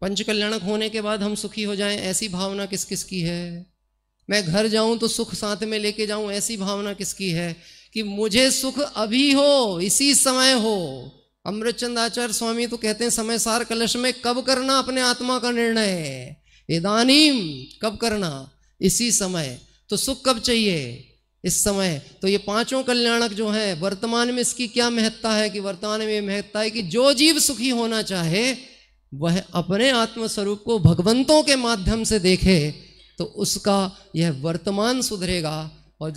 पंच कल्याणक होने के बाद हम सुखी हो जाएं ऐसी भावना किस किस की है मैं घर जाऊं तो सुख साथ में लेके जाऊं ऐसी भावना किसकी है कि मुझे सुख अभी हो इसी समय हो अमृतचंद आचार्य स्वामी तो कहते हैं समय सार कलश में कब करना अपने आत्मा का निर्णय इदानीम कब करना इसी समय तो सुख कब चाहिए इस समय तो ये पांचों कल्याणक जो हैं वर्तमान में इसकी क्या महत्ता है कि वर्तमान में ये महत्ता है कि जो जीव सुखी होना चाहे वह अपने आत्मस्वरूप को भगवंतों के माध्यम से देखे तो उसका यह वर्तमान सुधरेगा और जिस